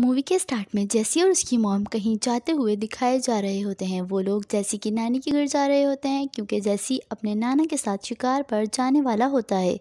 movie के start में जैसी और उसकी मॉम कहीं जाते हुए दिखाए जा रहे होते हैं वो लोग जैसी की नानी के घर जा रहे होते हैं क्योंकि जैसी अपने नाना के साथ शिकार पर जाने वाला होता है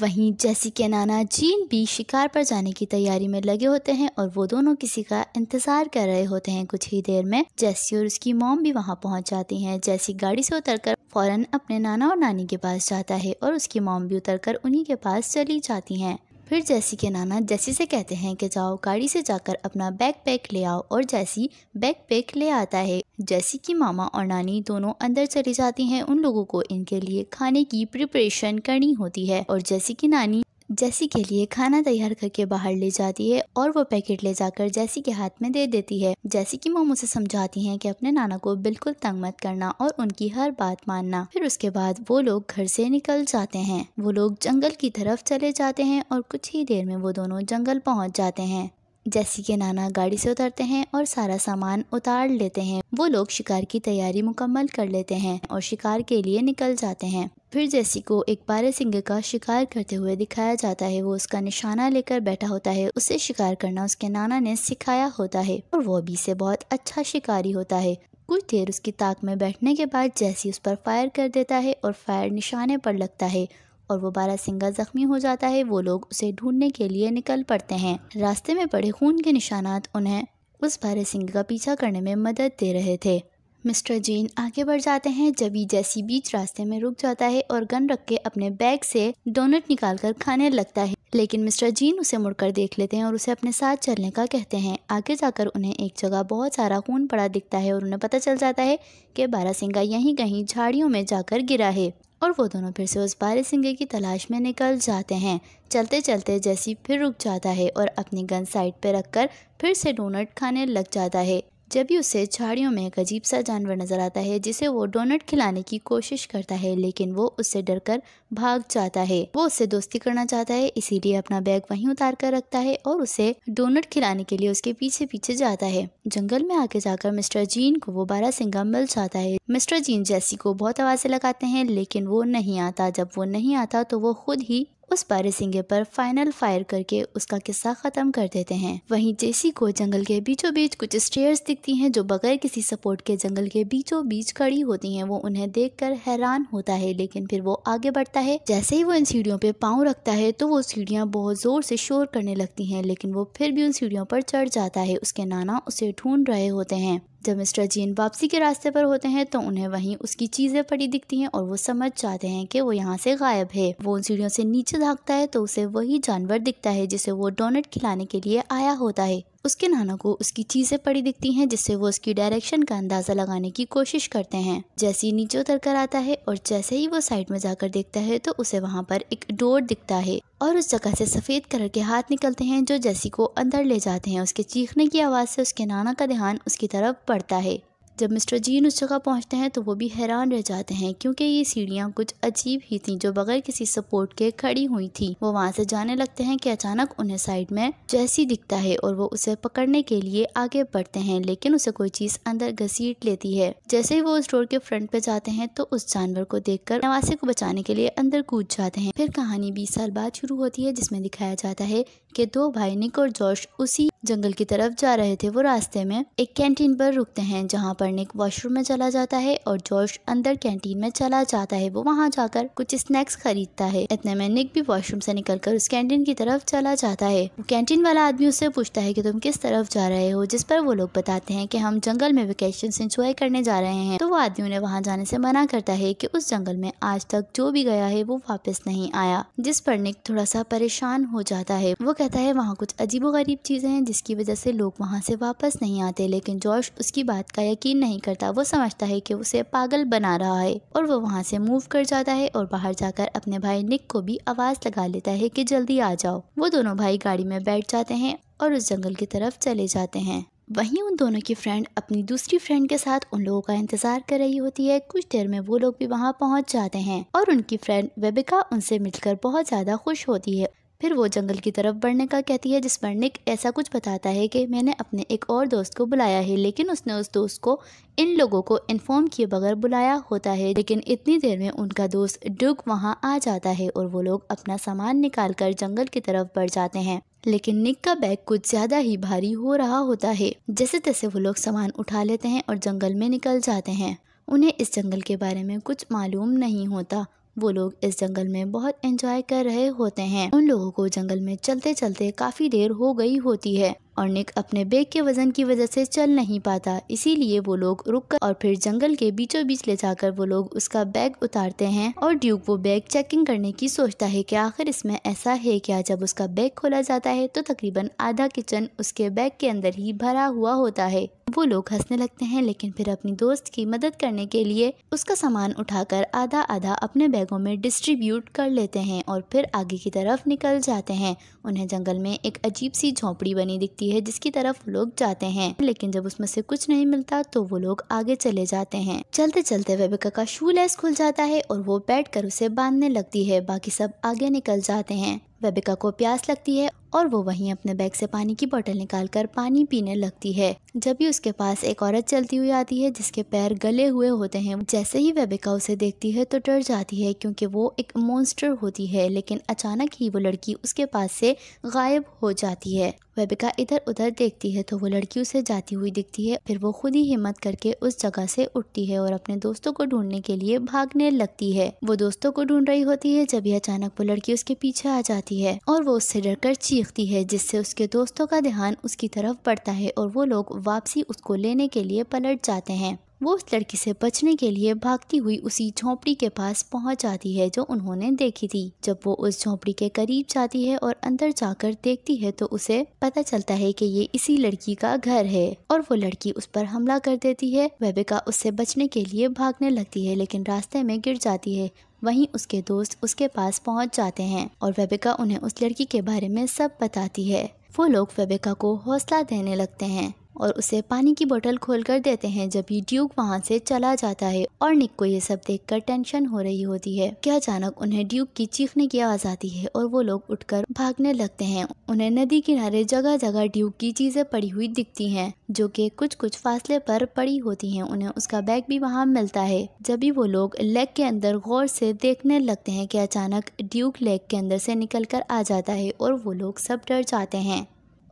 वहीं जैसी के नाना जीन भी शिकार पर जाने की तैयारी में लगे होते हैं और वो दोनों किसी का इंतजार कर रहे होते हैं कुछ ही देर में जैसी और उसकी मॉम भी वहाँ पहुँच जाती हैं जैसी गाड़ी से उतरकर फौरन अपने नाना और नानी के पास जाता है और उसकी मॉम भी उतरकर उन्हीं के पास चली जाती हैं फिर जैसी के नाना जैसी से कहते हैं कि जाओ गाड़ी से जाकर अपना बैग पैक ले आओ और जैसी बैग पैक ले आता है जैसी की मामा और नानी दोनों अंदर चली जाती हैं उन लोगों को इनके लिए खाने की प्रिपरेशन करनी होती है और जैसी की नानी जैसी के लिए खाना तैयार करके बाहर ले जाती है और वो पैकेट ले जाकर जैसी के हाथ में दे देती है जैसी की मोम उसे समझाती है कि अपने नाना को बिल्कुल तंग मत करना और उनकी हर बात मानना फिर उसके बाद वो लोग घर से निकल जाते हैं वो लोग जंगल की तरफ चले जाते हैं और कुछ ही देर में वो दोनों जंगल पहुंच जाते हैं जैसी के नाना गाड़ी से उतरते हैं और सारा सामान उतार लेते हैं वो लोग शिकार की तैयारी मुकम्मल कर लेते हैं और शिकार के लिए निकल जाते हैं फिर जैसी को एक पारे सिंह का शिकार करते हुए दिखाया जाता है वो उसका निशाना लेकर बैठा होता है उसे शिकार करना उसके नाना ने सिखाया होता है और वो भी से बहुत अच्छा शिकारी होता है कुछ देर उसकी ताक में बैठने के बाद जैसी उस पर फायर कर देता है और फायर निशाने पर लगता है और वो सिंगा जख्मी हो जाता है वो लोग उसे ढूंढने के लिए निकल पड़ते हैं रास्ते में पड़े खून के निशानात उन्हें उस सिंह का पीछा करने में मदद दे रहे थे मिस्टर जीन आगे बढ़ जाते हैं जब ही जैसी बीच रास्ते में रुक जाता है और गन रख के अपने बैग से डोनट निकाल कर खाने लगता है लेकिन मिस्टर जीन उसे मुड़कर देख लेते हैं और उसे अपने साथ चलने का कहते हैं आगे जाकर उन्हें एक जगह बहुत सारा खून पड़ा दिखता है और उन्हें पता चल जाता है कि सिंगा यहीं कहीं झाड़ियों में जाकर गिरा है और वो दोनों फिर से उस बारिश सिंगे की तलाश में निकल जाते हैं चलते चलते जैसी फिर रुक जाता है और अपनी गन साइड पर रखकर फिर से डोनट खाने लग जाता है जब भी उसे झाड़ियों में एक अजीब सा जानवर नज़र आता है जिसे वो डोनट खिलाने की कोशिश करता है लेकिन वो उससे डरकर भाग जाता है वो उससे दोस्ती करना चाहता है इसीलिए अपना बैग वहीं उतार कर रखता है और उसे डोनट खिलाने के लिए उसके पीछे पीछे जाता है जंगल में आके जाकर मिस्टर जीन को वो बारह सिंगा मिल जाता है मिस्टर जीन जैसी को बहुत आवाज़ें लगाते हैं लेकिन वो नहीं आता जब वो नहीं आता तो वो खुद ही उस पारे सिंगे पर फाइनल फायर करके उसका किस्सा खत्म कर देते हैं वहीं जेसी को जंगल के बीचों बीच कुछ स्टेयर्स दिखती हैं जो बगैर किसी सपोर्ट के जंगल के बीचों बीच खड़ी होती हैं वो उन्हें देखकर हैरान होता है लेकिन फिर वो आगे बढ़ता है जैसे ही वो इन सीढ़ियों पे पाँव रखता है तो वो सीढ़ियाँ बहुत जोर से शोर करने लगती है लेकिन वो फिर भी उन सीढ़ियों पर चढ़ जाता है उसके नाना उसे ढूंढ रहे होते हैं जब मिस्टर जीन वापसी के रास्ते पर होते हैं तो उन्हें वहीं उसकी चीज़ें पड़ी दिखती हैं और वो समझ जाते हैं कि वो यहाँ से गायब है वो उन सीढ़ियों से नीचे झाँकता है तो उसे वही जानवर दिखता है जिसे वो डोनट खिलाने के लिए आया होता है उसके नाना को उसकी चीज़ें पड़ी दिखती हैं जिससे वो उसकी डायरेक्शन का अंदाज़ा लगाने की कोशिश करते हैं जैसे ही नीचे उतर कर आता है और जैसे ही वो साइड में जाकर देखता है तो उसे वहाँ पर एक डोर दिखता है और उस जगह से सफ़ेद कलर के हाथ निकलते हैं जो जैसी को अंदर ले जाते हैं उसके चीखने की आवाज़ से उसके नाना का ध्यान उसकी तरफ पड़ता है जब मिस्टर जीन उस जगह पहुंचते हैं तो वो भी हैरान रह जाते हैं क्योंकि ये सीढ़ियाँ कुछ अजीब ही थीं जो बगैर किसी सपोर्ट के खड़ी हुई थी वो वहाँ से जाने लगते हैं कि अचानक उन्हें साइड में जैसी दिखता है और वो उसे पकड़ने के लिए आगे बढ़ते हैं लेकिन उसे कोई चीज अंदर घसीट लेती है जैसे ही वो स्टोर के फ्रंट पे जाते हैं तो उस जानवर को कर नवासे को बचाने के लिए अंदर कूद जाते हैं फिर कहानी बीस साल बाद शुरू होती है जिसमे दिखाया जाता है की दो भाई निक और जॉर्ज उसी जंगल की तरफ जा रहे थे वो रास्ते में एक कैंटीन पर रुकते हैं जहाँ पर निक वॉशरूम में चला जाता है और जॉर्ज अंदर कैंटीन में चला जाता है वो वहाँ जाकर कुछ स्नैक्स खरीदता है इतने में निक भी वॉशरूम से निकलकर उस कैंटीन की तरफ चला जाता है कैंटीन वाला आदमी उससे पूछता है कि तुम किस तरफ जा रहे हो जिस पर वो लोग बताते हैं की हम जंगल में वेकेशन इंजॉय करने जा रहे हैं तो वो आदमी उन्हें वहाँ जाने से मना करता है की उस जंगल में आज तक जो भी गया है वो वापस नहीं आया जिस पर निक थोड़ा सा परेशान हो जाता है वो कहता है वहाँ कुछ अजीबो गरीब चीजें हैं जिसकी वजह से लोग वहाँ से वापस नहीं आते लेकिन जॉर्ज उसकी बात का यकीन नहीं करता वो समझता है कि उसे पागल बना रहा है और वो वहाँ से मूव कर जाता है और बाहर जाकर अपने भाई निक को भी आवाज़ लगा लेता है कि जल्दी आ जाओ वो दोनों भाई गाड़ी में बैठ जाते हैं और उस जंगल की तरफ चले जाते हैं वहीं उन दोनों की फ्रेंड अपनी दूसरी फ्रेंड के साथ उन लोगों का इंतजार कर रही होती है कुछ देर में वो लोग भी वहाँ पहुँच जाते हैं और उनकी फ्रेंड वेबिका उनसे मिलकर बहुत ज्यादा खुश होती है फिर वो जंगल की तरफ बढ़ने का कहती है जिस पर निक ऐसा कुछ बताता है कि मैंने अपने एक और दोस्त को बुलाया है लेकिन उसने उस दोस्त को इन लोगों को इन्फॉर्म किए बगैर बुलाया होता है लेकिन इतनी देर में उनका दोस्त डुग वहाँ आ जाता है और वो लोग अपना सामान निकाल कर जंगल की तरफ बढ़ जाते हैं लेकिन निक का बैग कुछ ज्यादा ही भारी हो रहा होता है जैसे तैसे वो लोग सामान उठा लेते हैं और जंगल में निकल जाते हैं उन्हें इस जंगल के बारे में कुछ मालूम नहीं होता वो लोग इस जंगल में बहुत एंजॉय कर रहे होते हैं उन लोगों को जंगल में चलते चलते काफ़ी देर हो गई होती है और निक अपने बैग के वजन की वजह से चल नहीं पाता इसीलिए वो लोग रुक कर और फिर जंगल के बीचों बीच ले जाकर वो लोग उसका बैग उतारते हैं और ड्यूक वो बैग चेकिंग करने की सोचता है कि आखिर इसमें ऐसा है क्या जब उसका बैग खोला जाता है तो तकरीबन आधा किचन उसके बैग के अंदर ही भरा हुआ होता है वो लोग हंसने लगते हैं लेकिन फिर अपनी दोस्त की मदद करने के लिए उसका सामान उठाकर आधा आधा अपने बैगों में डिस्ट्रीब्यूट कर लेते हैं और फिर आगे की तरफ निकल जाते हैं उन्हें जंगल में एक अजीब सी झोंपड़ी बनी दिखती है जिसकी तरफ लोग जाते हैं लेकिन जब उसमें से कुछ नहीं मिलता तो वो लोग आगे चले जाते हैं चलते चलते वेबिका का शू लेस खुल जाता है और वो बैठ उसे बांधने लगती है बाकी सब आगे निकल जाते हैं वेबिका को प्यास लगती है और वो वहीं अपने बैग से पानी की बोतल निकाल कर पानी पीने लगती है जब भी उसके पास एक औरत चलती हुई आती है जिसके पैर गले हुए होते हैं जैसे ही वेबिका उसे देखती है तो डर जाती है क्योंकि वो एक मोन्स्टर होती है लेकिन अचानक ही वो लड़की उसके पास से गायब हो जाती है वेबिका इधर उधर देखती है तो वो लड़की उसे जाती हुई दिखती है फिर वो खुद ही हिम्मत करके उस जगह से उठती है और अपने दोस्तों को ढूंढने के लिए भागने लगती है वो दोस्तों को ढूंढ रही होती है जब यह अचानक वो लड़की उसके पीछे आ जाती है और वो उससे डर चीख चीखती है जिससे उसके दोस्तों का ध्यान उसकी तरफ बढ़ता है और वो लोग वापसी उसको लेने के लिए पलट जाते हैं वो उस लड़की से बचने के लिए भागती हुई उसी झोंपड़ी के पास पहुंच जाती है जो उन्होंने देखी थी जब वो उस झोंपड़ी के करीब जाती है और अंदर जाकर देखती है तो उसे पता चलता है कि ये इसी लड़की का घर है और वो लड़की उस पर हमला कर देती है वेबिका उससे बचने के लिए भागने लगती है लेकिन रास्ते में गिर जाती है वहीं उसके दोस्त उसके पास पहुंच जाते हैं और वेबिका उन्हें उस लड़की के बारे में सब बताती है वो लोग वेबिका को हौसला देने लगते हैं और उसे पानी की बोतल खोल कर देते हैं जब ही ड्यूक वहाँ से चला जाता है और निक को ये सब देखकर टेंशन हो रही होती है क्या अचानक उन्हें ड्यूक की चीखने की आवाज आती है और वो लोग उठकर भागने लगते हैं उन्हें नदी किनारे जगह जगह ड्यूक की चीजें पड़ी हुई दिखती है जो की कुछ कुछ फासले पर पड़ी होती है उन्हें उसका बैग भी वहाँ मिलता है जब भी वो लोग लेग के अंदर गौर से देखने लगते है कि अचानक ड्यूक लेग के अंदर से निकल कर आ जाता है और वो लोग सब डर जाते हैं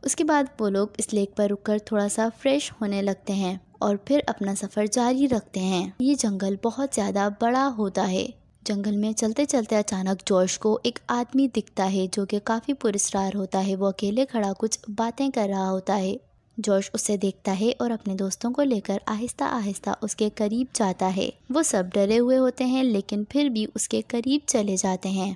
उसके बाद वो लोग इस लेक पर रुककर थोड़ा सा फ्रेश होने लगते हैं और फिर अपना सफ़र जारी रखते हैं ये जंगल बहुत ज़्यादा बड़ा होता है जंगल में चलते चलते अचानक जॉर्ज को एक आदमी दिखता है जो कि काफ़ी पुरस्कार होता है वो अकेले खड़ा कुछ बातें कर रहा होता है जॉर्ज उसे देखता है और अपने दोस्तों को लेकर आहिस्ता आहिस्ता उसके करीब जाता है वो सब डरे हुए होते हैं लेकिन फिर भी उसके करीब चले जाते हैं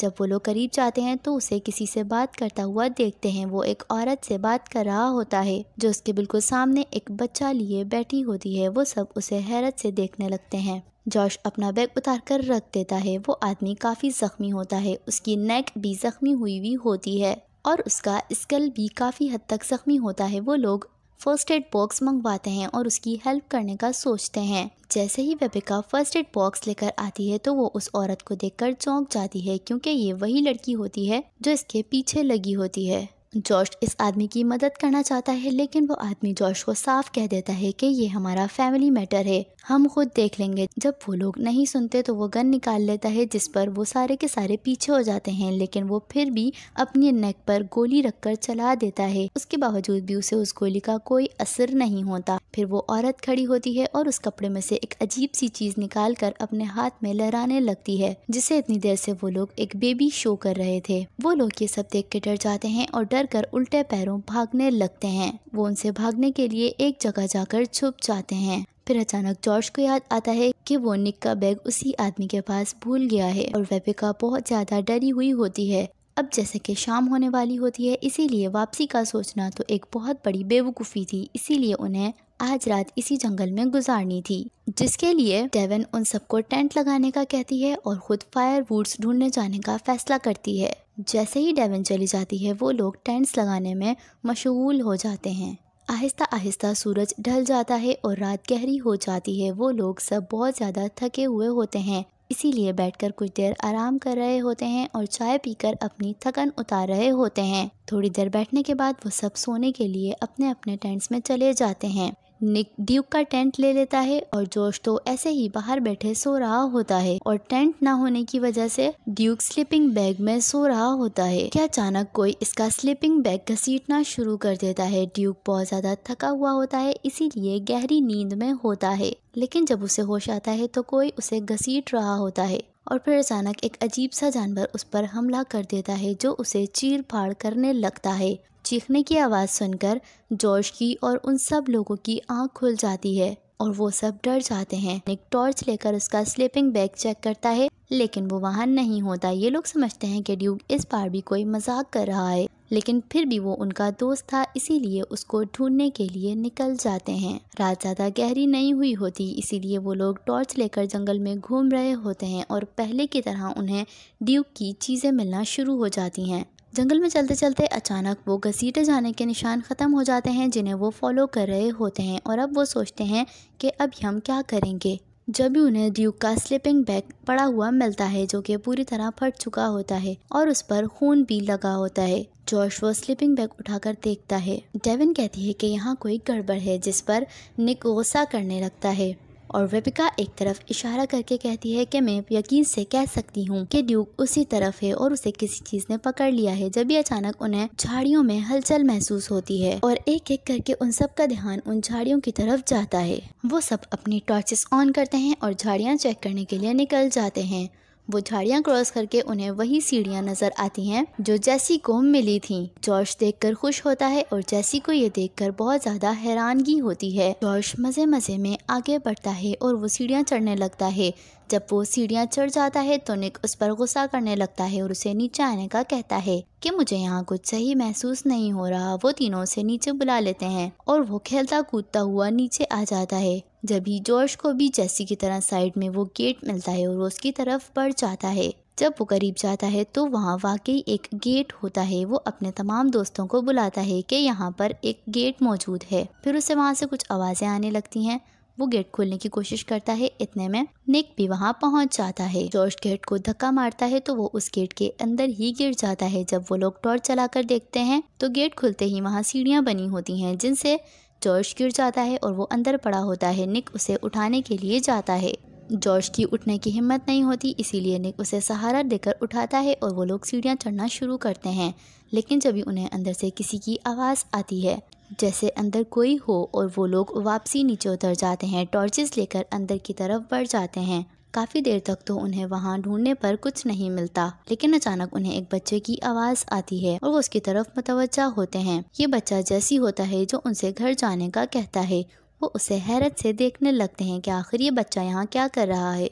जब वो लोग करीब जाते हैं तो उसे किसी से बात करता हुआ देखते हैं वो एक औरत से बात कर रहा होता है जो उसके बिल्कुल सामने एक बच्चा लिए बैठी होती है वो सब उसे हैरत से देखने लगते हैं जॉश अपना बैग उतार कर रख देता है वो आदमी काफ़ी ज़ख्मी होता है उसकी नेक भी ज़ख्मी हुई हुई होती है और उसका स्कल भी काफ़ी हद तक ज़ख्मी होता है वो लोग फर्स्ट एड बॉक्स मंगवाते हैं और उसकी हेल्प करने का सोचते हैं जैसे ही वेबिका फर्स्ट एड बॉक्स लेकर आती है तो वो उस औरत को देखकर चौंक जाती है क्योंकि ये वही लड़की होती है जो इसके पीछे लगी होती है जॉर्ज इस आदमी की मदद करना चाहता है लेकिन वो आदमी जॉर्ज को साफ कह देता है कि ये हमारा फैमिली मैटर है हम खुद देख लेंगे जब वो लोग नहीं सुनते तो वो गन निकाल लेता है जिस पर वो सारे के सारे पीछे हो जाते हैं लेकिन वो फिर भी अपने नेक पर गोली रखकर चला देता है उसके बावजूद भी उसे उस गोली का कोई असर नहीं होता फिर वो औरत खड़ी होती है और उस कपड़े में से एक अजीब सी चीज निकाल कर अपने हाथ में लहराने लगती है जिसे इतनी देर से वो लोग एक बेबी शो कर रहे थे वो लोग ये सब देख के डर जाते हैं और डर कर उल्टे पैरों भागने लगते हैं वो उनसे भागने के लिए एक जगह जाकर छुप जाते हैं फिर अचानक जॉर्ज को याद आता है कि वो निक का बैग उसी आदमी के पास भूल गया है और वेपिका बहुत ज़्यादा डरी हुई होती है अब जैसे कि शाम होने वाली होती है इसीलिए वापसी का सोचना तो एक बहुत बड़ी बेवकूफ़ी थी इसीलिए उन्हें आज रात इसी जंगल में गुजारनी थी जिसके लिए डेवन उन सबको टेंट लगाने का कहती है और खुद फायर वुड्स ढूंढने जाने का फैसला करती है जैसे ही डेवन चली जाती है वो लोग टेंट्स लगाने में मशगूल हो जाते हैं आहिस्ता आहिस्ता सूरज ढल जाता है और रात गहरी हो जाती है वो लोग सब बहुत ज़्यादा थके हुए होते हैं इसीलिए बैठकर कुछ देर आराम कर रहे होते हैं और चाय पीकर अपनी थकन उतार रहे होते हैं थोड़ी देर बैठने के बाद वो सब सोने के लिए अपने अपने टेंट्स में चले जाते हैं निक ड्यूक का टेंट ले लेता है और जोश तो ऐसे ही बाहर बैठे सो रहा होता है और टेंट ना होने की वजह से ड्यूक स्लीपिंग बैग में सो रहा होता है क्या अचानक कोई इसका स्लीपिंग बैग घसीटना शुरू कर देता है ड्यूक बहुत ज्यादा थका हुआ होता है इसीलिए गहरी नींद में होता है लेकिन जब उसे होश आता है तो कोई उसे घसीट रहा होता है और फिर अचानक एक अजीब सा जानवर उस पर हमला कर देता है जो उसे चीर फाड़ करने लगता है चीखने की आवाज़ सुनकर जॉर्ज की और उन सब लोगों की आंख खुल जाती है और वो सब डर जाते हैं एक टॉर्च लेकर उसका स्लीपिंग बैग चेक करता है लेकिन वो वहाँ नहीं होता ये लोग समझते हैं कि ड्यूक इस बार भी कोई मजाक कर रहा है लेकिन फिर भी वो उनका दोस्त था इसीलिए उसको ढूंढने के लिए निकल जाते हैं रात ज़्यादा गहरी नहीं हुई होती इसीलिए वो लोग टॉर्च लेकर जंगल में घूम रहे होते हैं और पहले की तरह उन्हें ड्यूक की चीज़ें मिलना शुरू हो जाती हैं जंगल में चलते चलते अचानक वो घसीटे जाने के निशान ख़त्म हो जाते हैं जिन्हें वो फॉलो कर रहे होते हैं और अब वो सोचते हैं कि अब हम क्या करेंगे जब भी उन्हें ड्यूक का स्लिपिंग बैग पड़ा हुआ मिलता है जो कि पूरी तरह फट चुका होता है और उस पर खून भी लगा होता है जॉर्श वो स्लिपिंग बैग उठाकर देखता है डेविन कहती है कि यहाँ कोई गड़बड़ है जिस पर निक गुस्सा करने लगता है और रेबिका एक तरफ इशारा करके कहती है कि मैं यकीन से कह सकती हूँ कि ड्यूक उसी तरफ है और उसे किसी चीज ने पकड़ लिया है जब ये अचानक उन्हें झाड़ियों में हलचल महसूस होती है और एक एक करके उन सब का ध्यान उन झाड़ियों की तरफ जाता है वो सब अपनी टॉर्चेस ऑन करते हैं और झाड़ियाँ चेक करने के लिए निकल जाते हैं वो झाड़ियाँ क्रॉस करके उन्हें वही सीढ़ियाँ नजर आती हैं जो जैसी को मिली थी जॉर्ज देखकर खुश होता है और जैसी को ये देखकर बहुत ज्यादा हैरानगी होती है जॉर्ज मजे मजे में आगे बढ़ता है और वो सीढ़ियाँ चढ़ने लगता है जब वो सीढ़ियाँ चढ़ जाता है तो निक उस पर गुस्सा करने लगता है और उसे नीचे आने का कहता है कि मुझे यहाँ कुछ सही महसूस नहीं हो रहा वो तीनों से नीचे बुला लेते हैं और वो खेलता कूदता हुआ नीचे आ जाता है ही जॉर्ज को भी जैसी की तरह साइड में वो गेट मिलता है और उसकी तरफ बढ़ जाता है जब वो करीब जाता है तो वहाँ वाकई एक गेट होता है वो अपने तमाम दोस्तों को बुलाता है कि यहाँ पर एक गेट मौजूद है फिर उसे वहाँ से कुछ आवाज़ें आने लगती हैं वो गेट खोलने की कोशिश करता है इतने में निक भी वहाँ पहुँच जाता है जॉर्ज गेट को धक्का मारता है तो वो उस गेट के अंदर ही गिर जाता है जब वो लोग टॉर्च चलाकर देखते हैं तो गेट खुलते ही वहाँ सीढ़ियाँ बनी होती हैं जिनसे जॉर्ज गिर जाता है और वो अंदर पड़ा होता है निक उसे उठाने के लिए जाता है जॉर्ज की उठने की हिम्मत नहीं होती इसीलिए निक उसे सहारा देकर उठाता है और वो लोग सीढ़ियाँ चढ़ना शुरू करते हैं लेकिन जब भी उन्हें अंदर से किसी की आवाज़ आती है जैसे अंदर कोई हो और वो लोग वापसी नीचे उतर जाते हैं टॉर्चेस लेकर अंदर की तरफ बढ़ जाते हैं काफ़ी देर तक तो उन्हें वहाँ ढूंढने पर कुछ नहीं मिलता लेकिन अचानक उन्हें एक बच्चे की आवाज़ आती है और वो उसकी तरफ मुतवजा होते हैं ये बच्चा जैसी होता है जो उनसे घर जाने का कहता है वो उसे हैरत से देखने लगते हैं कि आखिर ये बच्चा यहाँ क्या कर रहा है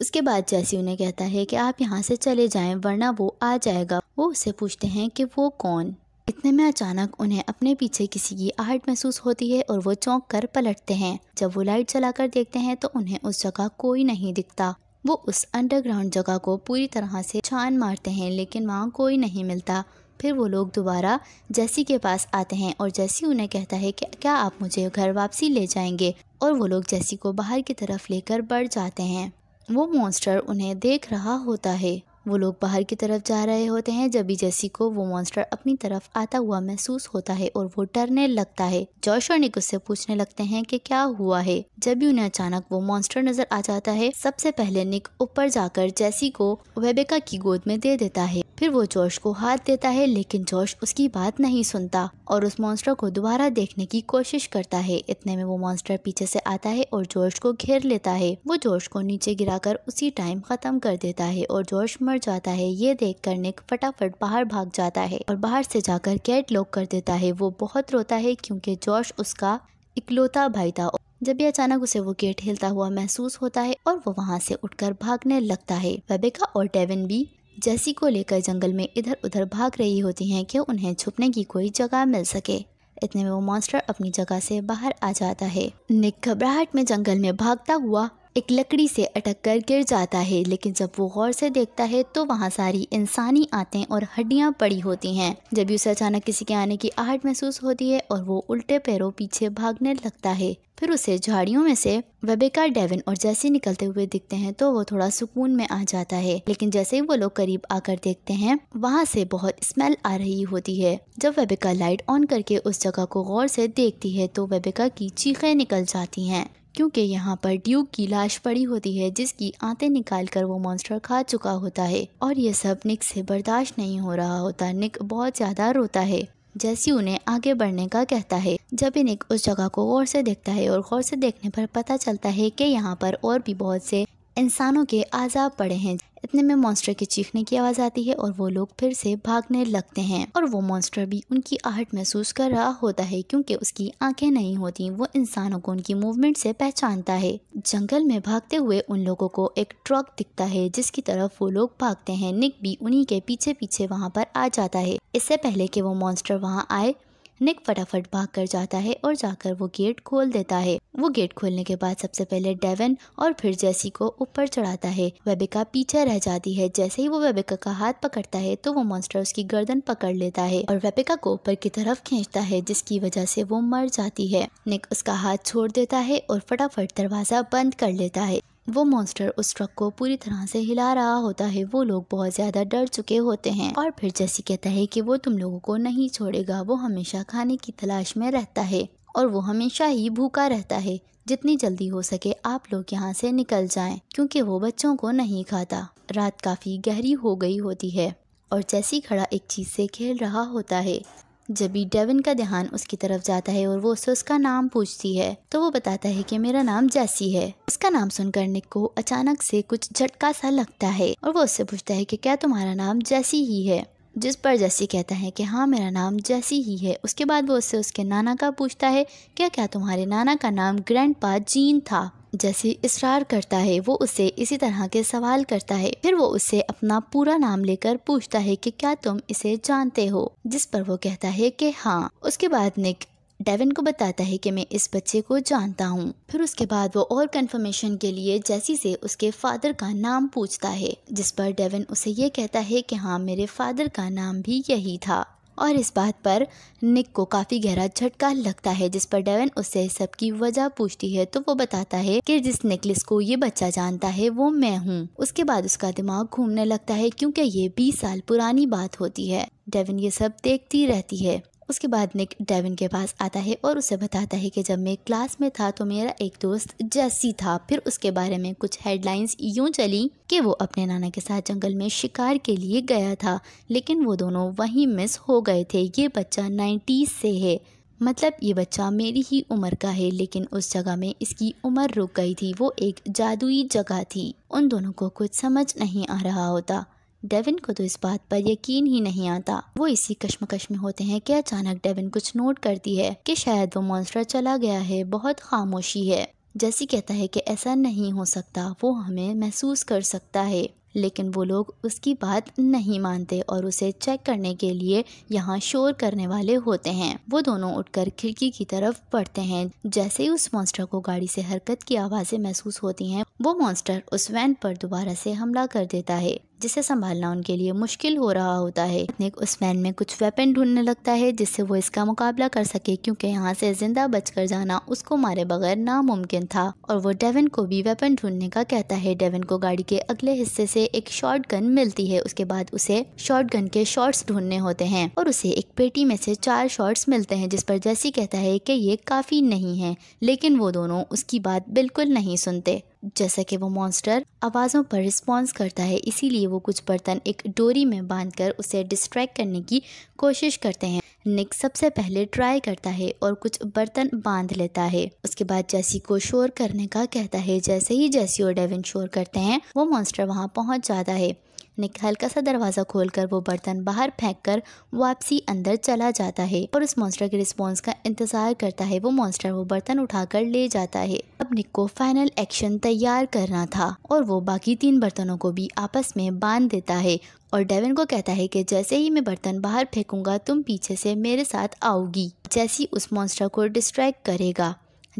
उसके बाद जैसी उन्हें कहता है कि आप यहाँ से चले जाएं वरना वो आ जाएगा वो उससे पूछते हैं कि वो कौन इतने में अचानक उन्हें अपने पीछे किसी की आहट महसूस होती है और वो चौंक कर पलटते हैं जब वो लाइट चलाकर देखते हैं तो उन्हें उस जगह कोई नहीं दिखता वो उस अंडरग्राउंड जगह को पूरी तरह से छान मारते हैं लेकिन वहाँ कोई नहीं मिलता फिर वो लोग दोबारा जैसी के पास आते हैं और जैसी उन्हें कहता है कि क्या आप मुझे घर वापसी ले जाएंगे और वो लोग जैसी को बाहर की तरफ लेकर बढ़ जाते हैं वो मॉन्स्टर उन्हें देख रहा होता है वो लोग बाहर की तरफ जा रहे होते हैं जब भी जैसी को वो मॉन्स्टर अपनी तरफ आता हुआ महसूस होता है और वो डरने लगता है जॉश और निक उससे पूछने लगते हैं कि क्या हुआ है जब भी उन्हें अचानक वो मॉन्स्टर नजर आ जाता है सबसे पहले निक ऊपर जाकर जैसी को वेबेका की गोद में दे देता है फिर वो जॉर्श को हाथ देता है लेकिन जॉर्श उसकी बात नहीं सुनता और उस मॉन्स्टर को दोबारा देखने की कोशिश करता है इतने में वो मॉन्स्टर पीछे से आता है और जॉर्श को घेर लेता है वो जॉर्श को नीचे गिराकर उसी टाइम खत्म कर देता है और जॉर्श मर जाता है ये देख कर निक फटाफट बाहर भाग जाता है और बाहर से जाकर कैट लॉक कर देता है वो बहुत रोता है क्योंकि जॉर्श उसका इकलौता भाई था जब भी अचानक उसे वो गेट हिलता हुआ महसूस होता है और वो वहाँ से उठकर भागने लगता है वेबेका और डेविन भी जैसी को लेकर जंगल में इधर उधर भाग रही होती हैं कि उन्हें छुपने की कोई जगह मिल सके इतने में वो मॉन्स्टर अपनी जगह से बाहर आ जाता है निक घबराहट में जंगल में भागता हुआ एक लकड़ी से अटक कर गिर जाता है लेकिन जब वो गौर से देखता है तो वहाँ सारी इंसानी आते और हड्डियाँ पड़ी होती हैं जब उसे अचानक किसी के आने की आहट महसूस होती है और वो उल्टे पैरों पीछे भागने लगता है फिर उसे झाड़ियों में से वेबेका डेविन और जैसे निकलते हुए दिखते हैं तो वो थोड़ा सुकून में आ जाता है लेकिन जैसे ही वो लोग करीब आकर देखते हैं वहाँ से बहुत स्मेल आ रही होती है जब वेबेका लाइट ऑन करके उस जगह को गौर से देखती है तो वेबेका की चीखें निकल जाती हैं क्योंकि यहाँ पर ड्यूक की लाश पड़ी होती है जिसकी आते निकाल कर वो मॉन्स्टर खा चुका होता है और ये सब निक से बर्दाश्त नहीं हो रहा होता निक बहुत ज़्यादा रोता है जैसी उन्हें आगे बढ़ने का कहता है जब निक उस जगह को गौर से देखता है और गौर से देखने पर पता चलता है कि यहाँ पर और भी बहुत से इंसानों के आजाब पड़े हैं इतने में मॉन्स्टर के चीखने की आवाज़ आती है और वो लोग फिर से भागने लगते हैं और वो मॉन्स्टर भी उनकी आहट महसूस कर रहा होता है क्योंकि उसकी आंखें नहीं होती वो इंसानों को उनकी मूवमेंट से पहचानता है जंगल में भागते हुए उन लोगों को एक ट्रक दिखता है जिसकी तरफ वो लोग भागते हैं निक भी उन्हीं के पीछे पीछे वहाँ पर आ जाता है इससे पहले कि वो मॉन्स्टर वहाँ आए निक फटाफट भाग कर जाता है और जाकर वो गेट खोल देता है वो गेट खोलने के बाद सबसे पहले डेवन और फिर जेसी को ऊपर चढ़ाता है वेबिका पीछे रह जाती है जैसे ही वो वेबिका का हाथ पकड़ता है तो वो मॉन्स्टर उसकी गर्दन पकड़ लेता है और वेबिका को ऊपर की तरफ खींचता है जिसकी वजह से वो मर जाती है निक उसका हाथ छोड़ देता है और फटाफट दरवाजा बंद कर लेता है वो मॉन्स्टर उस ट्रक को पूरी तरह से हिला रहा होता है वो लोग बहुत ज़्यादा डर चुके होते हैं और फिर जैसी कहता है कि वो तुम लोगों को नहीं छोड़ेगा वो हमेशा खाने की तलाश में रहता है और वो हमेशा ही भूखा रहता है जितनी जल्दी हो सके आप लोग यहाँ से निकल जाएं क्योंकि वो बच्चों को नहीं खाता रात काफ़ी गहरी हो गई होती है और जैसी खड़ा एक चीज़ से खेल रहा होता है जब भी डेविन का ध्यान उसकी तरफ जाता है और वो उससे उसका नाम पूछती है तो वो बताता है कि मेरा नाम जैसी है उसका नाम सुनकर निक को अचानक से कुछ झटका सा लगता है और वो उससे पूछता है कि क्या तुम्हारा नाम जैसी ही है जिस पर जैसी कहता है कि हाँ मेरा नाम जैसी ही है उसके बाद वो उससे उसके नाना का पूछता है क्या क्या तुम्हारे नाना का नाम ग्रैंड जीन था जैसे इसरार करता है वो उसे इसी तरह के सवाल करता है फिर वो उससे अपना पूरा नाम लेकर पूछता है कि क्या तुम इसे जानते हो जिस पर वो कहता है कि हाँ उसके बाद निक डेविन को बताता है कि मैं इस बच्चे को जानता हूँ फिर उसके बाद वो और कंफर्मेशन के लिए जैसी से उसके फादर का नाम पूछता है जिस पर डेविन उसे ये कहता है कि हाँ मेरे फादर का नाम भी यही था और इस बात पर निक को काफ़ी गहरा झटका लगता है जिस पर डेवन उससे सबकी वजह पूछती है तो वो बताता है कि जिस नेकलेस को ये बच्चा जानता है वो मैं हूँ उसके बाद उसका दिमाग घूमने लगता है क्योंकि ये बीस साल पुरानी बात होती है डेविन ये सब देखती रहती है उसके बाद निक डेविन के पास आता है और उसे बताता है कि जब मैं क्लास में था तो मेरा एक दोस्त जैसी था फिर उसके बारे में कुछ हेडलाइंस यूं चली कि वो अपने नाना के साथ जंगल में शिकार के लिए गया था लेकिन वो दोनों वहीं मिस हो गए थे ये बच्चा नाइन्टीज से है मतलब ये बच्चा मेरी ही उम्र का है लेकिन उस जगह में इसकी उम्र रुक गई थी वो एक जादुई जगह थी उन दोनों को कुछ समझ नहीं आ रहा होता डेविन को तो इस बात पर यकीन ही नहीं आता वो इसी कश्मकश में होते हैं कि अचानक डेविन कुछ नोट करती है कि शायद वो मॉन्स्टर चला गया है बहुत खामोशी है जैसी कहता है कि ऐसा नहीं हो सकता वो हमें महसूस कर सकता है लेकिन वो लोग उसकी बात नहीं मानते और उसे चेक करने के लिए यहाँ शोर करने वाले होते हैं वो दोनों उठकर खिड़की की तरफ बढ़ते हैं जैसे ही उस मॉन्स्टर को गाड़ी से हरकत की आवाज़ें महसूस होती हैं वो मॉन्स्टर उस वैन पर दोबारा से हमला कर देता है जिसे संभालना उनके लिए मुश्किल हो रहा होता है निक उस वैन में कुछ वेपन ढूंढने लगता है जिससे वो इसका मुकाबला कर सके क्योंकि यहाँ से जिंदा बचकर जाना उसको मारे बगैर नामुमकिन था और वो डेविन को भी वेपन ढूंढने का कहता है डेविन को गाड़ी के अगले हिस्से से एक शॉर्ट गन मिलती है उसके बाद उसे शॉर्ट गन के शॉर्ट्स ढूंढने होते हैं और उसे एक पेटी में से चार शॉर्ट्स मिलते हैं जिस पर जैसी कहता है की ये काफी नहीं है लेकिन वो दोनों उसकी बात बिल्कुल नहीं सुनते जैसा कि वो मॉन्स्टर आवाज़ों पर रिस्पॉन्स करता है इसीलिए वो कुछ बर्तन एक डोरी में बांधकर उसे डिस्ट्रैक्ट करने की कोशिश करते हैं निक सबसे पहले ट्राई करता है और कुछ बर्तन बांध लेता है उसके बाद जैसी को शोर करने का कहता है जैसे ही जैसी और डेविन शोर करते हैं वो मॉन्स्टर वहाँ पहुँच जाता है हल्का सा दरवाज़ा खोलकर वो बर्तन बाहर फेंक कर वापसी अंदर चला जाता है और उस मॉन्स्टर के रिस्पांस का इंतजार करता है वो मॉन्स्टर वो बर्तन उठाकर ले जाता है अब निक को फाइनल एक्शन तैयार करना था और वो बाकी तीन बर्तनों को भी आपस में बांध देता है और डेविन को कहता है कि जैसे ही मैं बर्तन बाहर फेंकूंगा तुम पीछे से मेरे साथ आओगी जैसी उस मॉन्स्टर को डिस्ट्रैक्ट करेगा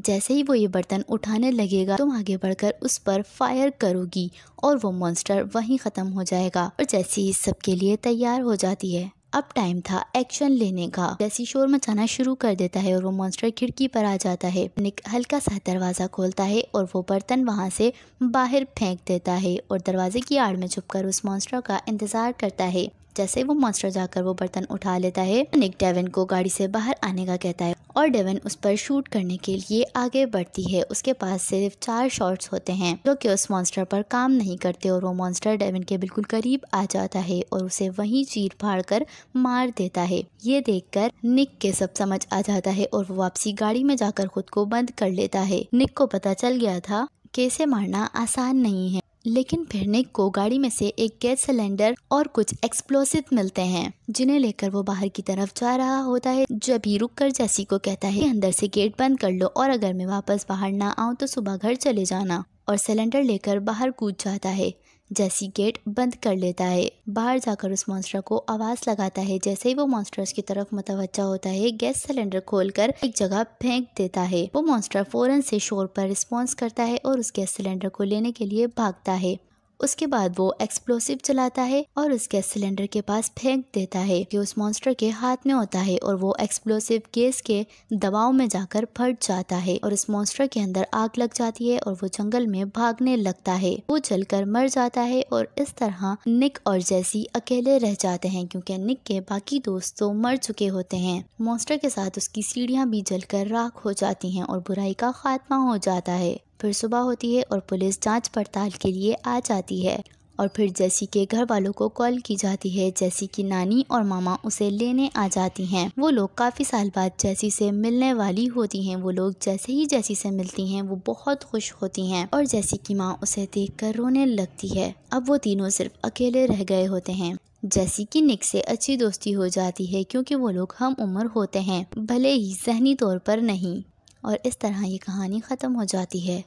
जैसे ही वो ये बर्तन उठाने लगेगा तुम आगे बढ़कर उस पर फायर करोगी और वो मॉन्स्टर वहीं ख़त्म हो जाएगा और जैसे ही सबके लिए तैयार हो जाती है अब टाइम था एक्शन लेने का जैसी शोर मचाना शुरू कर देता है और वो मॉन्स्टर खिड़की पर आ जाता है निक हल्का सा दरवाज़ा खोलता है और वो बर्तन वहाँ से बाहर फेंक देता है और दरवाजे की आड़ में छुपकर उस मॉन्स्टर का इंतज़ार करता है जैसे वो मॉन्स्टर जाकर वो बर्तन उठा लेता है निक डेवन को गाड़ी से बाहर आने का कहता है और डेवन उस पर शूट करने के लिए आगे बढ़ती है उसके पास सिर्फ चार शॉट्स होते हैं जो कि उस मॉन्स्टर पर काम नहीं करते और वो मॉन्स्टर डेवन के बिल्कुल करीब आ जाता है और उसे वहीं चीर फाड़ कर मार देता है ये देखकर निक के सब समझ आ जाता है और वो वापसी गाड़ी में जाकर खुद को बंद कर लेता है निक को पता चल गया था कैसे मारना आसान नहीं है लेकिन फिर निक को गाड़ी में से एक गैस सिलेंडर और कुछ एक्सप्लोसिव मिलते हैं जिन्हें लेकर वो बाहर की तरफ जा रहा होता है जब ही रुक कर जैसी को कहता है अंदर से गेट बंद कर लो और अगर मैं वापस बाहर ना आऊँ तो सुबह घर चले जाना और सिलेंडर लेकर बाहर कूद जाता है जैसी गेट बंद कर लेता है बाहर जाकर उस मॉन्स्टर को आवाज लगाता है जैसे ही वो मॉन्स्टर की तरफ मुतवजा होता है गैस सिलेंडर खोलकर एक जगह फेंक देता है वो मॉन्स्टर फौरन से शोर पर रिस्पॉन्स करता है और उस गैस सिलेंडर को लेने के लिए भागता है उसके बाद वो एक्सप्लोसिव चलाता है और उस गैस सिलेंडर के पास फेंक देता है कि उस मॉन्स्टर के हाथ में होता है और वो एक्सप्लोसिव गैस के दबाव में जाकर फट जाता है और उस मॉन्स्टर के अंदर आग लग जाती है और वो जंगल में भागने लगता है वो जलकर मर जाता है और इस तरह निक और जैसी अकेले रह जाते हैं क्योंकि निक के बाकी दोस्तों तो मर चुके होते हैं मॉन्स्टर के साथ उसकी सीढ़ियाँ भी जलकर राख हो जाती हैं और बुराई का खात्मा हो जाता है फिर सुबह होती है और पुलिस जांच पड़ताल के लिए आ जाती है और फिर जैसी के घर वालों को कॉल की जाती है जैसी की नानी और मामा उसे लेने आ जाती हैं वो लोग काफ़ी साल बाद जैसी से मिलने वाली होती हैं वो लोग जैसे ही जैसी से मिलती हैं वो बहुत खुश होती हैं और जैसी की माँ उसे देखकर रोने लगती है अब वो तीनों सिर्फ अकेले रह गए होते हैं जैसी की निक से अच्छी दोस्ती हो जाती है क्योंकि वो लोग हम उम्र होते हैं भले ही जहनी तौर पर नहीं और इस तरह ये कहानी ख़त्म हो जाती है